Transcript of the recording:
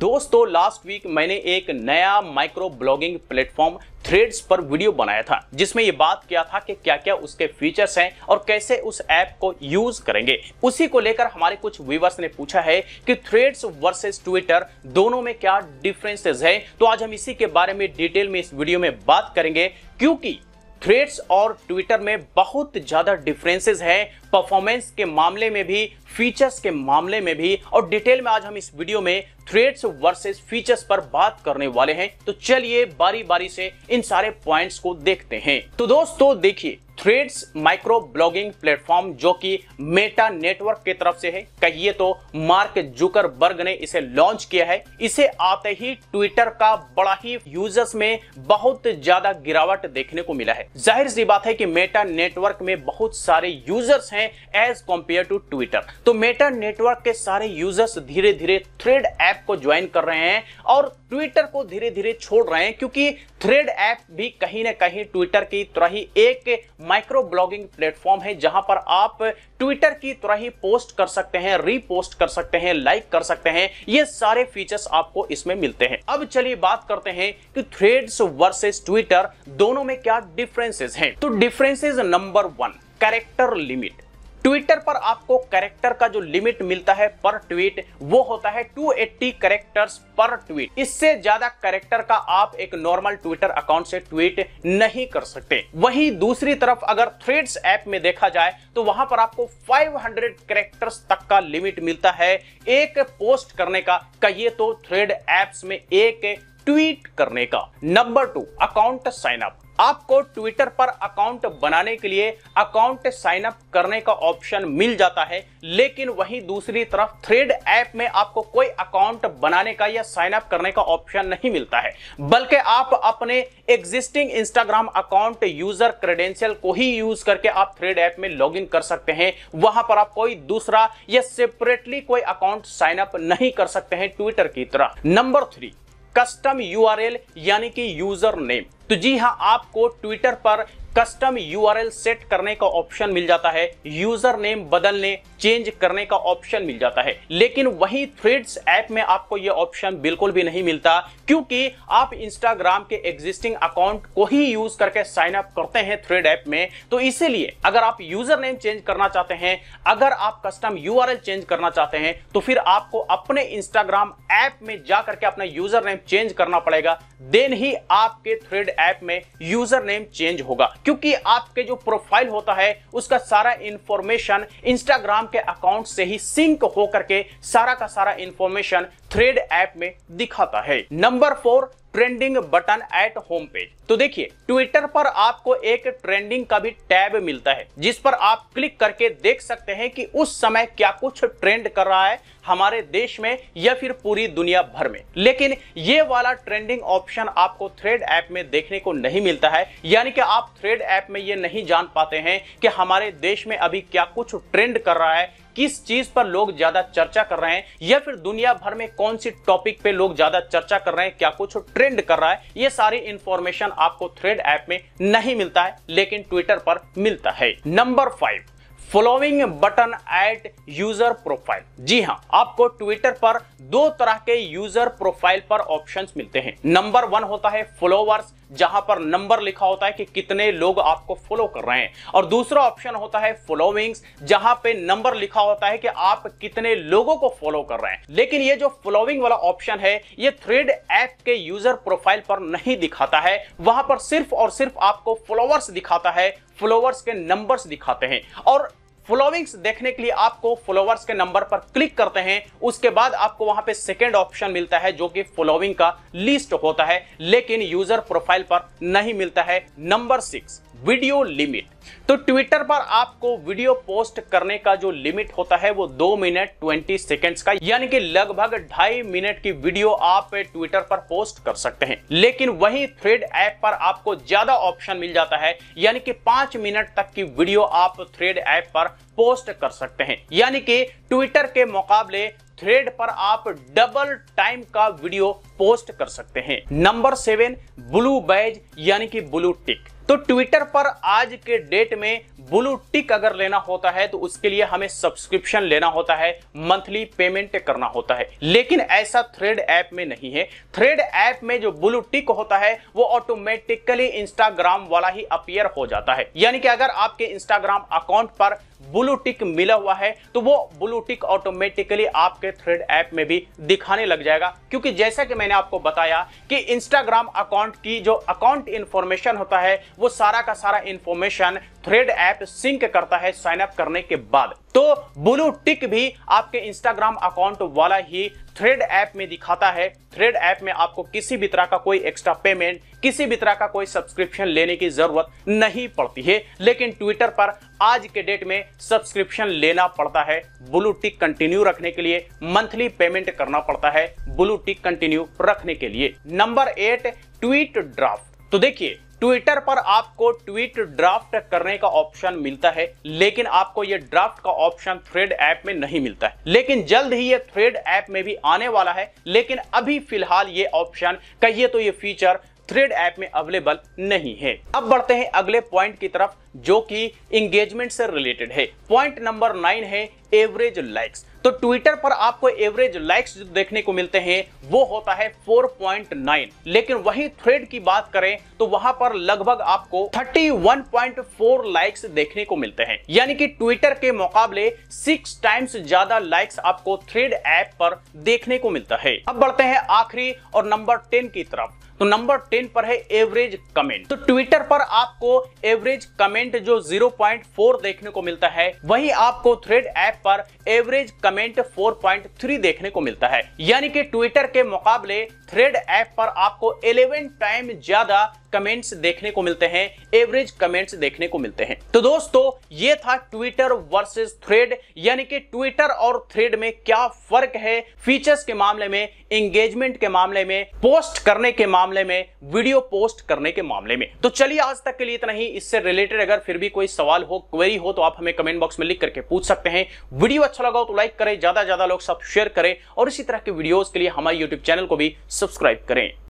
दोस्तों last week मैंने एक नया माइक्रो ब्लॉगिंग प्लेटफॉर्म थ्रेड्स पर वीडियो बनाया था जिसमें ये बात किया था कि क्या क्या उसके फीचर्स हैं और कैसे उस ऐप को यूज करेंगे उसी को लेकर हमारे कुछ व्यूवर्स ने पूछा है कि थ्रेड्स वर्सेस ट्विटर दोनों में क्या डिफरेंसेस है तो आज हम इसी के बारे में डिटेल में इस वीडियो में बात करेंगे क्योंकि थ्रेड्स और ट्विटर में बहुत ज्यादा डिफरेंसेस हैं परफॉर्मेंस के मामले में भी फीचर्स के मामले में भी और डिटेल में आज हम इस वीडियो में थ्रेड्स वर्सेस फीचर्स पर बात करने वाले हैं तो चलिए बारी बारी से इन सारे पॉइंट्स को देखते हैं तो दोस्तों देखिए थ्रेड्स माइक्रो ब्लॉगिंग प्लेटफॉर्म जो कि मेटा नेटवर्क की तरफ से है कहिए तो मार्क जुकरबर्ग ने इसे लॉन्च किया है इसे आते ही ट्विटर का बड़ा ही यूजर्स में बहुत ज्यादा गिरावट देखने को मिला है जाहिर सी बात है कि मेटा नेटवर्क में बहुत सारे यूजर्स हैं है एज कंपेयर टू ट्विटर तो मेटा नेटवर्क के सारे यूजर्स धीरे धीरे थ्रेड ऐप को ज्वाइन कर रहे हैं और ट्विटर को धीरे धीरे छोड़ रहे हैं क्योंकि थ्रेड ऐप भी कहीं ना कहीं ट्विटर की तरह ही एक माइक्रो ब्लॉगिंग प्लेटफॉर्म है जहां पर आप ट्विटर की तरह ही पोस्ट कर सकते हैं रीपोस्ट कर सकते हैं लाइक कर सकते हैं ये सारे फीचर्स आपको इसमें मिलते हैं अब चलिए बात करते हैं कि थ्रेड्स वर्सेस ट्विटर दोनों में क्या डिफरेंसेस हैं तो differences number one character limit Twitter पर आपको करेक्टर का जो लिमिट मिलता है पर ट्वीट वो होता है 280 करेक्टर्स पर ट्वीट इससे ज्यादा करेक्टर का आप एक नॉर्मल ट्विटर अकाउंट से ट्वीट नहीं कर सकते वहीं दूसरी तरफ अगर थ्रेड्स ऐप में देखा जाए तो वहां पर आपको 500 करेक्टर्स तक का लिमिट मिलता है एक पोस्ट करने का कहिए तो थ्रेड एप्स में एक ट्वीट करने का number two account sign up आपको ट्विटर पर अकाउंट बनाने के लिए अकाउंट साइन अप करने का ऑप्शन मिल जाता है लेकिन वहीं दूसरी तरफ थ्रेड ऐप में आपको कोई अकाउंट बनाने का या साइन अप करने का ऑप्शन नहीं मिलता है बल्कि आप अपने existing Instagram account user credential को ही यूज करके आप थ्रेड ऐप में लॉग कर सकते हैं वहां पर आप कोई दूसरा या सेपरेटली कोई अकाउंट साइन अप नहीं कर सकते हैं ट्विटर की तरह नंबर थ्री कस्टम यूआरएल यानी कि यूजर नेम तो जी हाँ आपको ट्विटर पर कस्टम यूआरएल सेट करने का ऑप्शन मिल जाता है यूजर नेम बदलने चेंज करने का ऑप्शन मिल जाता है लेकिन वही थ्रेड्स ऐप में आपको यह ऑप्शन बिल्कुल भी नहीं मिलता क्योंकि आप इंस्टाग्राम के एग्जिस्टिंग अकाउंट को ही यूज करके साइन अप करते हैं थ्रेड ऐप में तो इसीलिए अगर आप यूजर नेम चेंज करना चाहते हैं अगर आप कस्टम यू चेंज करना चाहते हैं तो फिर आपको अपने इंस्टाग्राम ऐप में जाकर के अपना यूजर नेम चेंज करना पड़ेगा देन ही आपके थ्रेड ऐप में यूजर नेम चेंज होगा क्योंकि आपके जो प्रोफाइल होता है उसका सारा इंफॉर्मेशन इंस्टाग्राम के अकाउंट से ही सिंक होकर के सारा का सारा इंफॉर्मेशन थ्रेड ऐप में दिखाता है number four trending button at home page तो देखिए ट्विटर पर आपको एक ट्रेंडिंग का भी टैब मिलता है जिस पर आप क्लिक करके देख सकते हैं कि उस समय क्या कुछ ट्रेंड कर रहा है हमारे देश में या फिर पूरी दुनिया भर में लेकिन ये वाला ट्रेंडिंग ऑप्शन आपको थ्रेड ऐप में देखने को नहीं मिलता है यानी कि आप थ्रेड ऐप में ये नहीं जान पाते हैं कि हमारे देश में अभी क्या कुछ ट्रेंड कर रहा है किस चीज पर लोग ज्यादा चर्चा कर रहे हैं या फिर दुनिया भर में कौन सी टॉपिक पे लोग ज्यादा चर्चा कर रहे हैं क्या कुछ ट्रेंड कर रहा है ये सारी इंफॉर्मेशन आपको थ्रेड ऐप में नहीं मिलता है लेकिन ट्विटर पर मिलता है number five following button at user profile जी हाँ आपको ट्विटर पर दो तरह के यूजर प्रोफाइल पर ऑप्शंस मिलते हैं नंबर वन होता है फॉलोवर्स जहां पर नंबर लिखा होता है कि कितने लोग आपको फॉलो कर रहे हैं और दूसरा ऑप्शन होता है फॉलोइंग्स जहां पे नंबर लिखा होता है कि आप कितने लोगों को फॉलो कर रहे हैं लेकिन ये जो फॉलोइंग वाला ऑप्शन है ये थ्रेड ऐप के यूजर प्रोफाइल पर नहीं दिखाता है वहां पर सिर्फ और सिर्फ आपको फॉलोवर्स दिखाता है फॉलोवर्स के नंबर्स दिखाते हैं और फॉलोविंग्स देखने के लिए आपको फॉलोवर्स के नंबर पर क्लिक करते हैं उसके बाद आपको वहां पे सेकेंड ऑप्शन मिलता है जो कि फॉलोविंग का लिस्ट होता है लेकिन यूजर प्रोफाइल पर नहीं मिलता है नंबर सिक्स वीडियो लिमिट तो ट्विटर पर आपको वीडियो पोस्ट करने का जो लिमिट होता है वो दो मिनट ट्वेंटी सेकेंड्स का यानी कि लगभग ढाई मिनट की वीडियो आप ट्विटर पर पोस्ट कर सकते हैं लेकिन वही थ्रेड ऐप पर आपको ज्यादा ऑप्शन मिल जाता है यानी कि पांच मिनट तक की वीडियो आप थ्रेड ऐप पर पोस्ट कर सकते हैं यानी कि ट्विटर के मुकाबले थ्रेड पर आप डबल टाइम का वीडियो पोस्ट कर सकते हैं नंबर सेवन ब्लू बैज यानी कि ब्लू टिक तो ट्विटर पर आज के डेट में ब्लू टिक अगर लेना होता है तो उसके लिए हमें सब्सक्रिप्शन लेना होता है मंथली पेमेंट करना होता है लेकिन ऐसा थ्रेड ऐप में नहीं है थ्रेड ऐप में जो ब्लू टिक होता है वो ऑटोमेटिकली इंस्टाग्राम वाला ही अपियर हो जाता है यानी कि अगर आपके इंस्टाग्राम अकाउंट पर ब्लू टिक मिला हुआ है तो वो ब्लू टिक ऑटोमेटिकली आपके थ्रेड ऐप में भी दिखाने लग जाएगा क्योंकि जैसा कि मैंने आपको बताया कि इंस्टाग्राम अकाउंट की जो अकाउंट इंफॉर्मेशन होता है वो सारा का सारा इंफॉर्मेशन थ्रेड ऐप सिंक करता है साइन अप करने के बाद तो ब्लू टिक भी आपके इंस्टाग्राम अकाउंट वाला ही थ्रेड ऐप में दिखाता है थ्रेड ऐप में आपको किसी भी तरह का कोई एक्स्ट्रा पेमेंट किसी भी तरह का कोई सब्सक्रिप्शन लेने की जरूरत नहीं पड़ती है लेकिन ट्विटर पर आज के डेट में सब्सक्रिप्शन लेना पड़ता है ब्लू टिक कंटिन्यू रखने के लिए मंथली पेमेंट करना पड़ता है ब्लू टिक कंटिन्यू रखने के लिए नंबर एट ट्वीट ड्राफ्ट तो देखिए ट्विटर पर आपको ट्वीट ड्राफ्ट करने का ऑप्शन मिलता है लेकिन आपको ये ड्राफ्ट का ऑप्शन थ्रेड ऐप में नहीं मिलता है लेकिन जल्द ही ये थ्रेड ऐप में भी आने वाला है लेकिन अभी फिलहाल ये ऑप्शन कहिए तो ये फीचर थ्रेड ऐप में अवेलेबल नहीं है अब बढ़ते हैं अगले पॉइंट की तरफ जो कि इंगेजमेंट से रिलेटेड है पॉइंट नंबर नाइन है एवरेज लाइक्स तो ट्विटर पर आपको एवरेज लाइक्स जो देखने को मिलते हैं वो होता है 4.9 लेकिन वही थ्रेड की बात करें तो वहां पर लगभग आपको 31.4 लाइक्स देखने को मिलते हैं यानी कि ट्विटर के मुकाबले सिक्स टाइम्स ज्यादा लाइक्स आपको थ्रेड ऐप पर देखने को मिलता है अब बढ़ते हैं आखिरी और नंबर टेन की तरफ तो नंबर टेन पर है एवरेज कमेंट तो ट्विटर पर आपको एवरेज कमेंट जो 0.4 देखने को मिलता है वहीं आपको थ्रेड ऐप पर एवरेज कमेंट 4.3 देखने को मिलता है यानी कि ट्विटर के मुकाबले थ्रेड ऐप पर आपको 11 टाइम ज्यादा कमेंट्स देखने को मिलते हैं एवरेज कमेंट्स देखने को मिलते हैं तो दोस्तों ये था ट्विटर वर्सेस थ्रेड यानी कि ट्विटर और थ्रेड में क्या फर्क है फीचर्स के मामले में एंगेजमेंट के मामले में पोस्ट करने के मामले में वीडियो पोस्ट करने के मामले में तो चलिए आज तक के लिए इतना ही इससे रिलेटेड अगर फिर भी कोई सवाल हो क्वेरी हो तो आप हमें कमेंट बॉक्स में लिख करके पूछ सकते हैं वीडियो अच्छा लगा हो तो लाइक करें ज्यादा ज्यादा लोग सब शेयर करें और इसी तरह के वीडियोस के लिए हमारे यूट्यूब चैनल को भी सब्सक्राइब करें